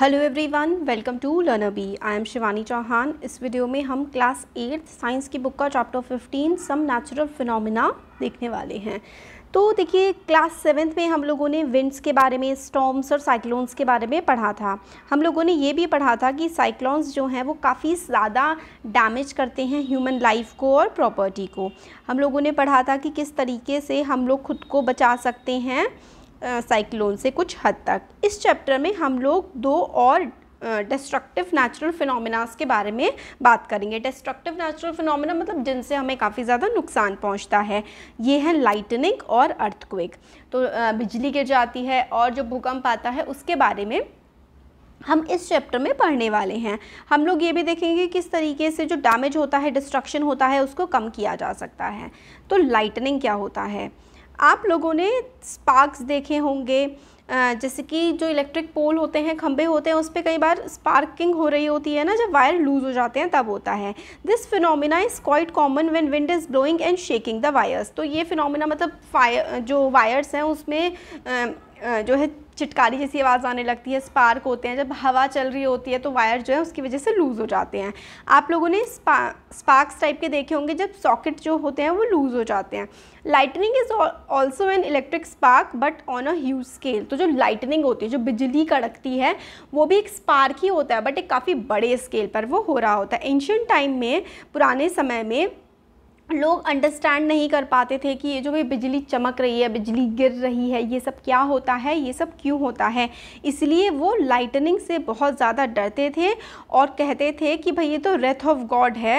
Hello everyone welcome to learner bee I am Shivani Chauhan इस video में हम क्लास एट्थ साइंस की बुक का चैप्टर 15 सम नेचुरल फिनोमिना देखने वाले हैं तो देखिए क्लास सेवेंथ में हम लोगों ने विंड्स के बारे में स्टॉम्स और साइक्लोन्स के बारे में पढ़ा था हम लोगों ने ये भी पढ़ा था कि साइक्लोन्स जो हैं वो काफ़ी ज़्यादा डैमेज करते हैं ह्यूमन लाइफ को और प्रॉपर्टी को हम लोगों ने पढ़ा था कि किस तरीके से हम लोग खुद को बचा सकते हैं साइक्लोन से कुछ हद तक इस चैप्टर में हम लोग दो और डिस्ट्रक्टिव नेचुरल फिनोमिनास के बारे में बात करेंगे डिस्ट्रक्टिव नेचुरल फिनोमिना मतलब जिनसे हमें काफ़ी ज़्यादा नुकसान पहुंचता है ये है लाइटनिंग और अर्थक्वेक तो बिजली गिर जाती है और जो भूकंप आता है उसके बारे में हम इस चैप्टर में पढ़ने वाले हैं हम लोग ये भी देखेंगे किस तरीके से जो डैमेज होता है डिस्ट्रक्शन होता है उसको कम किया जा सकता है तो लाइटनिंग क्या होता है आप लोगों ने स्पार्क्स देखे होंगे जैसे कि जो इलेक्ट्रिक पोल होते हैं खंबे होते हैं उस पर कई बार स्पार्किंग हो रही होती है ना जब वायर लूज़ हो जाते हैं तब होता है this phenomena is quite common when wind is blowing and shaking the wires तो ये फिनोमिना मतलब फायर जो वायर्स हैं उसमें जो है चिटकारी जैसी आवाज़ आने लगती है स्पार्क होते हैं जब हवा चल रही होती है तो वायर जो है उसकी वजह से लूज़ हो जाते हैं आप लोगों ने स्पा स्पार्क्स टाइप के देखे होंगे जब सॉकेट जो होते हैं वो लूज़ हो जाते हैं lightning is also an electric spark but on a huge scale तो जो लाइटनिंग होती है जो बिजली कड़कती है वो भी एक स्पार्क ही होता है बट एक काफ़ी बड़े स्केल पर वो हो रहा होता है एंशियन टाइम में पुराने समय में लोग अंडरस्टैंड नहीं कर पाते थे कि ये जो भी बिजली चमक रही है बिजली गिर रही है ये सब क्या होता है ये सब क्यों होता है इसलिए वो लाइटनिंग से बहुत ज़्यादा डरते थे और कहते थे कि भाई ये तो रेथ ऑफ गॉड है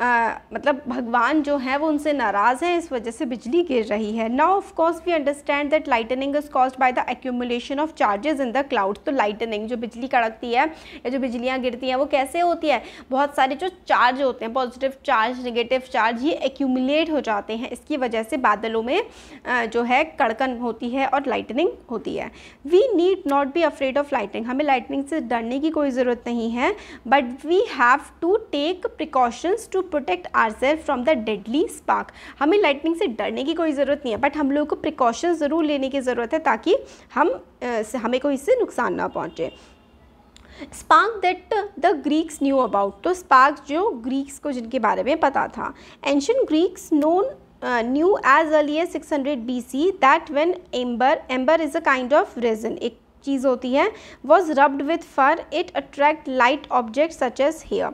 आ, मतलब भगवान जो है वो उनसे नाराज़ हैं इस वजह से बिजली गिर रही है ना of course we understand that lightning is caused by the accumulation of charges in the cloud तो लाइटनिंग जो बिजली कड़कती है या जो बिजलियाँ गिरती हैं वो कैसे होती है बहुत सारे जो चार्ज होते हैं पॉजिटिव चार्ज निगेटिव चार्ज ये एक्यूमुलेट हो जाते हैं इसकी वजह से बादलों में जो है कड़कन होती है और लाइटनिंग होती है we need not be afraid of lightning हमें लाइटनिंग से डरने की कोई ज़रूरत नहीं है but we have to take precautions to protect ourselves from the deadly spark हमें लाइटनिंग से डरने की कोई ज़रूरत नहीं है बट हम लोगों को प्रिकॉशन ज़रूर लेने की ज़रूरत है ताकि हम हमें कोई इससे नुकसान ना पहुँचे spark that the Greeks knew about तो स्पार्क जो ग्रीक्स को जिनके बारे में पता था ancient Greeks known knew as early as six hundred B C that when amber amber is a kind of resin एक चीज़ होती है was rubbed with fur it attract light object such as hair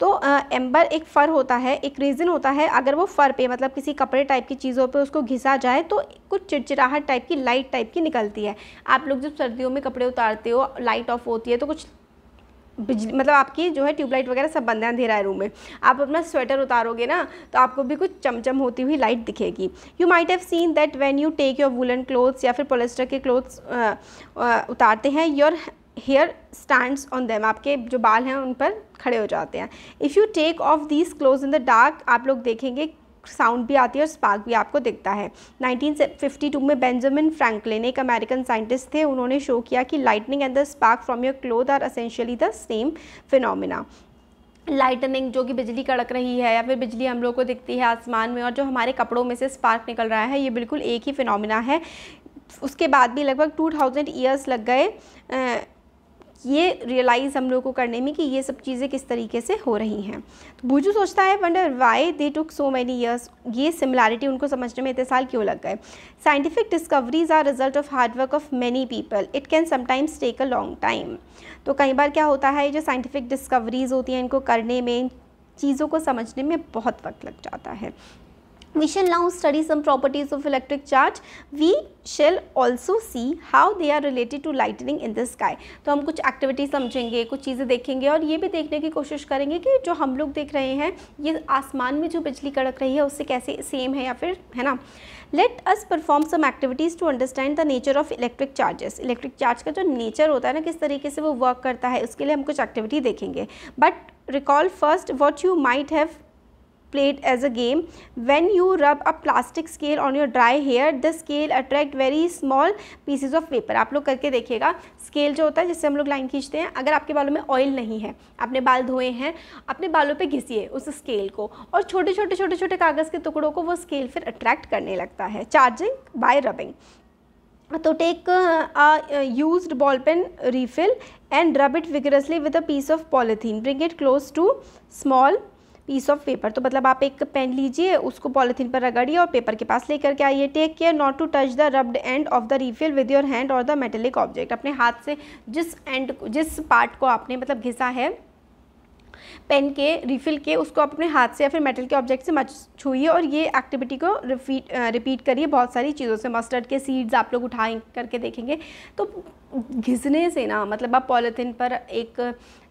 तो amber एक fur होता है एक reason होता है अगर वो फ़र पे मतलब किसी कपड़े टाइप की चीज़ों पे उसको घिसा जाए तो कुछ चिड़चिड़ाहट टाइप की लाइट टाइप की निकलती है आप लोग जब सर्दियों में कपड़े उतारते हो लाइट ऑफ होती है तो कुछ बिजली मतलब आपकी जो है ट्यूबलाइट वगैरह सब बंद है अंधेरा है रूम में आप अपना स्वेटर उतारोगे ना तो आपको भी कुछ चमचम होती हुई लाइट दिखेगी you might have seen that when you take your woollen clothes या फिर पोलेस्टर के क्लोथ्स उतारते हैं your hair stands on them आपके जो बाल हैं उन पर खड़े हो जाते हैं if you take off these clothes in the dark आप लोग देखेंगे साउंड भी आती है और स्पार्क भी आपको दिखता है 1952 में बेंजामिन फ्रैंकलिन एक अमेरिकन साइंटिस्ट थे उन्होंने शो किया कि lightning and the spark from your cloth are essentially the same phenomena lightning जो कि बिजली कड़क रही है या फिर बिजली हम लोग को दिखती है आसमान में और जो हमारे कपड़ों में से स्पार्क निकल रहा है ये बिल्कुल एक ही फिनोमिना है उसके बाद भी लगभग 2000 ईयर्स लग गए ये रियलाइज़ हम लोग को करने में कि ये सब चीज़ें किस तरीके से हो रही हैं तो बूजू सोचता है wonder why they took so many years ये सिमिलैरिटी उनको समझने में इतने साल क्यों लग गए scientific discoveries are result of hard work of many people it can sometimes take a long time तो कई बार क्या होता है जो साइंटिफिक डिस्कवरीज होती हैं इनको करने में चीज़ों को समझने में बहुत वक्त लग जाता है we shall now study some properties of electric charge we shall also see how they are related to lightning in the sky तो हम कुछ एक्टिविटी समझेंगे कुछ चीज़ें देखेंगे और ये भी देखने की कोशिश करेंगे कि जो हम लोग देख रहे हैं ये आसमान में जो बिजली कड़क रही है उससे कैसे सेम है या फिर है ना let us perform some activities to understand the nature of electric charges electric charge का जो नेचर होता है ना किस तरीके से वो वर्क करता है उसके लिए हम कुछ एक्टिविटी देखेंगे but recall first what you might have played as a game. When you rub a plastic scale on your dry hair, the scale attract very small pieces of paper. आप लोग करके देखिएगा स्केल जो होता है जिससे हम लोग लाइन खींचते हैं अगर आपके बालों में ऑयल नहीं है आपने बाल धोए हैं अपने बालों पे घिसिए उस स्केल को और छोटे छोटे छोटे छोटे कागज़ के टुकड़ों को वो स्केल फिर अट्रैक्ट करने लगता है चार्जिंग बाय रबिंग तो take used ball pen refill and rub it vigorously with a piece of polythene. Bring it close to small piece of paper तो मतलब आप एक पेन लीजिए उसको पॉलीथीन पर रगड़िए और पेपर के पास लेकर के आइए take care not to touch the rubbed end of the refill with your hand और द मेटेलिक ऑब्जेक्ट अपने हाथ से जिस एंड जिस पार्ट को आपने मतलब घिसा है पेन के रिफिल के उसको अपने हाथ से या फिर मेटल के ऑब्जेक्ट से मच छूइए और ये एक्टिविटी को रिपीट रिपीट करिए बहुत सारी चीज़ों से मस्टर्ड के सीड्स आप लोग उठाए करके देखेंगे तो घिसने से ना मतलब आप पॉलीथीन पर एक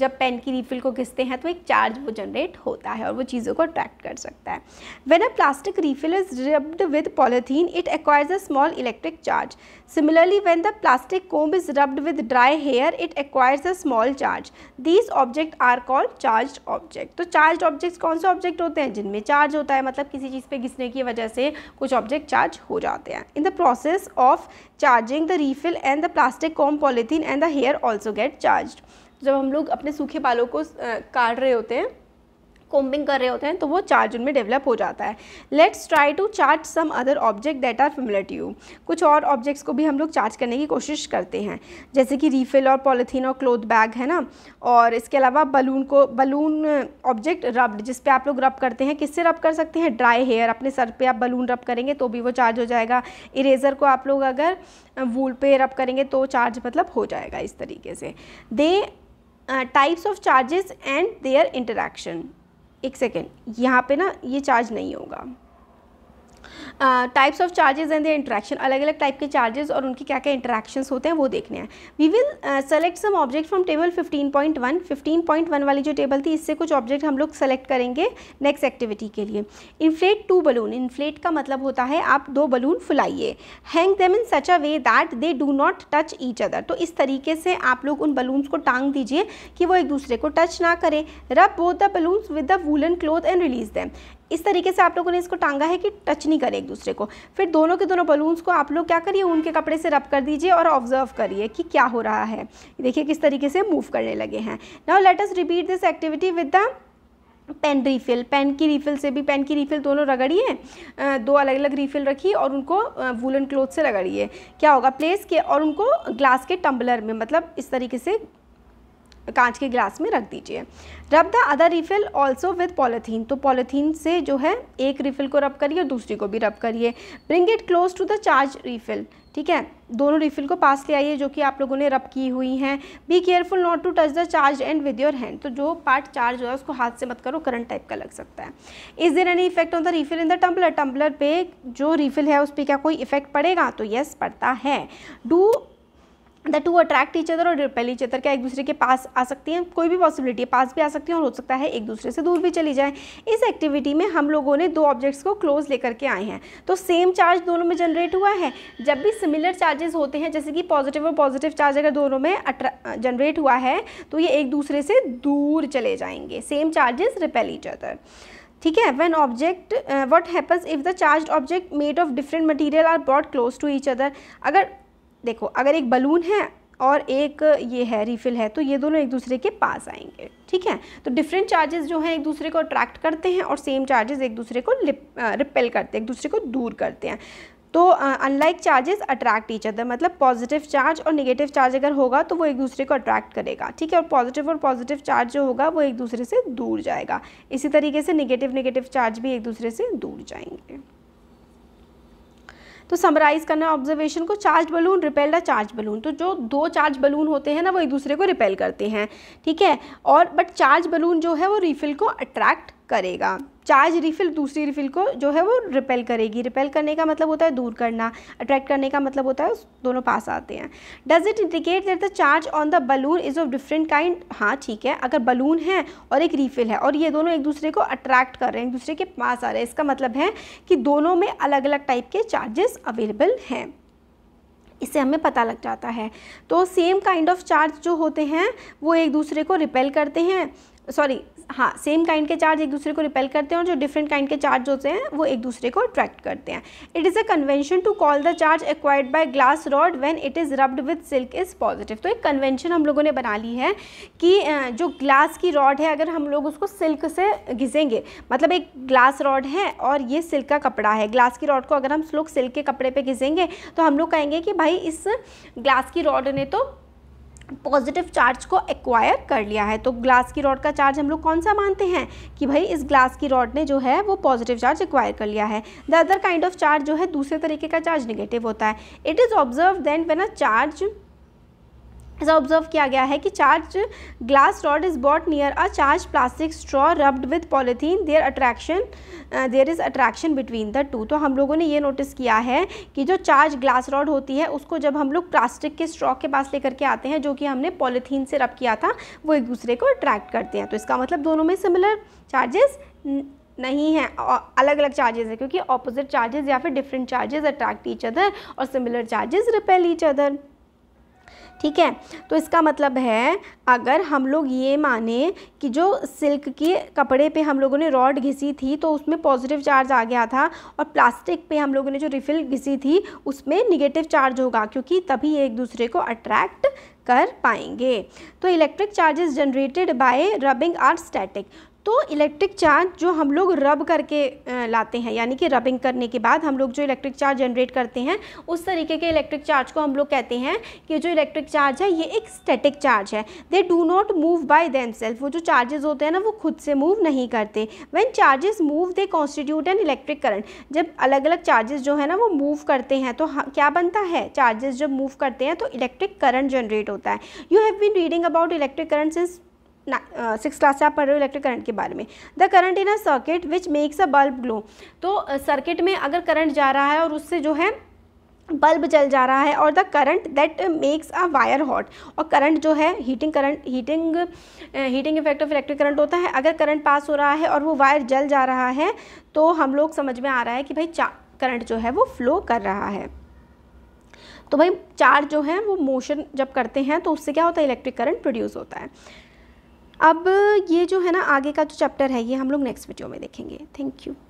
जब पेन की रिफिल को घिसते हैं तो एक चार्ज वो जनरेट होता है और वो चीज़ों को अट्रैक्ट कर सकता है when a plastic refill is rubbed with polythene it acquires a small electric charge similarly when the plastic comb is rubbed with dry hair it acquires a small charge these object are called charge object तो charge objects कौन से object होते हैं जिनमें charge होता है मतलब किसी चीज़ पर घिसने की वजह से कुछ ऑब्जेक्ट चार्ज हो जाते हैं in the process of charging the refill and the plastic comb polythene and the hair also get charge जब हम लोग अपने सूखे बालों को काट रहे होते हैं कोम्बिंग कर रहे होते हैं तो वो चार्ज उनमें डेवलप हो जाता है let's try to charge some other object that are familiar to you कुछ और ऑब्जेक्ट्स को भी हम लोग चार्ज करने की कोशिश करते हैं जैसे कि रीफिल और पॉलीथीन और क्लोथ बैग है ना और इसके अलावा बलून को बलून ऑब्जेक्ट रब्ड जिस पे आप लोग रब करते हैं किससे रब कर सकते हैं ड्राई हेयर अपने सर पे आप बलून रब करेंगे तो भी वो चार्ज हो जाएगा इरेज़र को आप लोग अगर वूल पे रब करेंगे तो चार्ज मतलब हो जाएगा इस तरीके से the types of charges and their interaction एक सेकेंड यहाँ पे ना ये चार्ज नहीं होगा types of charges and the interaction अलग अलग टाइप के चार्जेस और उनके क्या क्या इंट्रैक्शन होते हैं वो देखने हैं we will select some object from table 15.1 15.1 वाली जो टेबल थी इससे कुछ ऑब्जेक्ट हम लोग सेलेक्ट करेंगे नेक्स्ट एक्टिविटी के लिए इन्फ्लेट टू बलून इन्फ्लेट का मतलब होता है आप दो बलून फुलाइए hang them in such a way that they do not touch each other तो इस तरीके से आप लोग उन बलून्स को टांग दीजिए कि वो एक दूसरे को टच ना करें rub both the balloons with the woollen cloth and release them इस तरीके से आप लोगों ने इसको टांगा है कि टच नहीं करे एक दूसरे को फिर दोनों के दोनों बलून्स को आप लोग क्या करिए ऊन के कपड़े से रब कर दीजिए और ऑब्जर्व करिए कि क्या हो रहा है देखिए किस तरीके से मूव करने लगे हैं now let us repeat this activity with the pen refill pen की रीफिल से भी पेन की रीफिल दोनों रगड़िए दो अलग अलग रीफिल रखिए और उनको वुलन क्लोथ से रगड़िए क्या होगा प्लेस के और उनको ग्लास के टम्बलर में मतलब इस तरीके से कांच के गिलास में रख दीजिए rub the other refill also with polythene तो पॉलीथीन से जो है एक रिफिल को रब करिए और दूसरी को भी रब करिए bring it close to the charged refill ठीक है दोनों रिफिल को पास ले आइए जो कि आप लोगों ने रब की हुई हैं be careful not to touch the charged end with your hand तो जो पार्ट चार्ज होगा उसको हाथ से मत करो करंट टाइप का लग सकता है is there any effect on the refill in the tumbler tumbler पे जो रिफिल है उस पर क्या कोई इफेक्ट पड़ेगा तो यस पड़ता है do the two attract each other और रिपेल ईच अदर क्या एक दूसरे के पास आ सकती हैं कोई भी पॉसिबिलिटी है पास भी आ सकती हैं और हो सकता है एक दूसरे से दूर भी चली जाए इस एक्टिविटी में हम लोगों ने दो ऑब्जेक्ट्स को क्लोज लेकर के आए हैं तो सेम चार्ज दोनों में जनरेट हुआ है जब भी सिमिलर चार्जेस होते हैं जैसे कि पॉजिटिव और पॉजिटिव चार्ज अगर दोनों में जनरेट हुआ है तो ये एक दूसरे से दूर चले जाएंगे same charges repel each other ठीक है when object what happens if the charged object made of different material are brought close to each other अगर देखो अगर एक बलून है और एक ये है रिफ़िल है तो ये दोनों एक दूसरे के पास आएंगे ठीक है तो डिफरेंट चार्जेस जो हैं एक दूसरे को अट्रैक्ट करते हैं और सेम चार्जेस एक दूसरे को रिपेल करते हैं एक दूसरे को दूर करते हैं तो unlike charges attract each other मतलब पॉजिटिव चार्ज और नेगेटिव चार्ज अगर होगा तो वो एक दूसरे को अट्रैक्ट करेगा ठीक है और पॉजिटिव और पॉजिटिव चार्ज जो होगा वो एक दूसरे से दूर जाएगा इसी तरीके से नेगेटिव नेगेटिव चार्ज भी एक दूसरे से दूर जाएंगे तो समराइज़ करना है ऑब्जर्वेशन को charge balloon repelled a charge balloon तो जो दो चार्ज बलून होते हैं ना वो एक दूसरे को रिपेल करते हैं ठीक है और बट चार्ज बलून जो है वो रिफिल को अट्रैक्ट करेगा चार्ज रिफिल दूसरी रिफिल को जो है वो रिपेल करेगी रिपेल करने का मतलब होता है दूर करना अट्रैक्ट करने का मतलब होता है दोनों पास आते हैं does it indicate that the charge on the balloon is of different kind हाँ ठीक है अगर बलून है और एक रिफिल है और ये दोनों एक दूसरे को अट्रैक्ट कर रहे हैं एक दूसरे के पास आ रहे हैं इसका मतलब है कि दोनों में अलग अलग टाइप के चार्जेस अवेलेबल हैं इससे हमें पता लग जाता है तो सेम काइंड ऑफ चार्ज जो होते हैं वो एक दूसरे को रिपेल करते हैं सॉरी हाँ सेम काइंड के चार्ज एक दूसरे को रिपेल करते हैं और जो डिफरेंट काइंड के चार्ज होते हैं वो एक दूसरे को अट्रैक्ट करते हैं it is a convention to call the charge acquired by glass rod when it is rubbed with silk is positive तो एक कन्वेंशन हम लोगों ने बना ली है कि जो ग्लास की रॉड है अगर हम लोग उसको सिल्क से घिसेंगे मतलब एक ग्लास रॉड है और ये सिल्क का कपड़ा है ग्लास की रॉड को अगर हम लोग सिल्क के कपड़े पर घिसेंगे तो हम लोग कहेंगे कि भाई इस ग्लास की रॉड ने तो पॉजिटिव चार्ज को एक्वायर कर लिया है तो ग्लास की रॉड का चार्ज हम लोग कौन सा मानते हैं कि भाई इस ग्लास की रॉड ने जो है वो पॉजिटिव चार्ज एक्वायर कर लिया है the other kind of charge जो है दूसरे तरीके का चार्ज निगेटिव होता है it is observe than when a charge ऐसा ऑब्जर्व किया गया है कि charge glass rod is brought near a charge plastic straw rubbed with polythene there attraction there is attraction between the two तो हम लोगों ने ये नोटिस किया है कि जो चार्ज ग्लास रॉड होती है उसको जब हम लोग प्लास्टिक के स्ट्रॉ के पास लेकर के आते हैं जो कि हमने पॉलीथीन से रब किया था वो एक दूसरे को अट्रैक्ट करते हैं तो इसका मतलब दोनों में सिमिलर चार्जेस नहीं है अलग अलग चार्जेस है क्योंकि ऑपोजिट चार्जेस या फिर different charges attract each other और similar charges repel each other ठीक है तो इसका मतलब है अगर हम लोग ये माने कि जो सिल्क के कपड़े पे हम लोगों ने रॉड घिसी थी तो उसमें पॉजिटिव चार्ज आ गया था और प्लास्टिक पे हम लोगों ने जो रिफिल घिसी थी उसमें निगेटिव चार्ज होगा क्योंकि तभी एक दूसरे को अट्रैक्ट कर पाएंगे तो electric charges generated by rubbing are static तो इलेक्ट्रिक चार्ज जो हम लोग रब करके लाते हैं यानी कि रबिंग करने के बाद हम लोग जो इलेक्ट्रिक चार्ज जनरेट करते हैं उस तरीके के इलेक्ट्रिक चार्ज को हम लोग कहते हैं कि जो इलेक्ट्रिक चार्ज है ये एक स्टैटिक चार्ज है they do not move by them वो जो चार्जेस होते हैं ना वो खुद से मूव नहीं करते when charges move they constitute an electric current जब अलग अलग चार्जेस जो है ना वो मूव करते हैं तो क्या बनता है चार्जेस जब मूव करते हैं तो इलेक्ट्रिक करंट जनरेट होता है you have been reading about electric current since six class से आप पढ़ रहे हो इलेक्ट्रिक करंट के बारे में the current in a circuit which makes a bulb glow तो सर्किट में अगर करंट जा रहा है और उससे जो है बल्ब जल जा रहा है और the current that makes a wire hot और करंट जो है heating current heating heating effect of electric current होता है अगर करंट पास हो रहा है और वो वायर जल जा रहा है तो हम लोग समझ में आ रहा है कि भाई करंट जो है वो फ्लो कर रहा है तो भाई चार्ज जो है वो मोशन जब करते हैं तो उससे क्या होता है इलेक्ट्रिक करंट प्रोड्यूस होता है अब ये जो है ना आगे का जो चैप्टर है ये हम लोग नेक्स्ट वीडियो में देखेंगे थैंक यू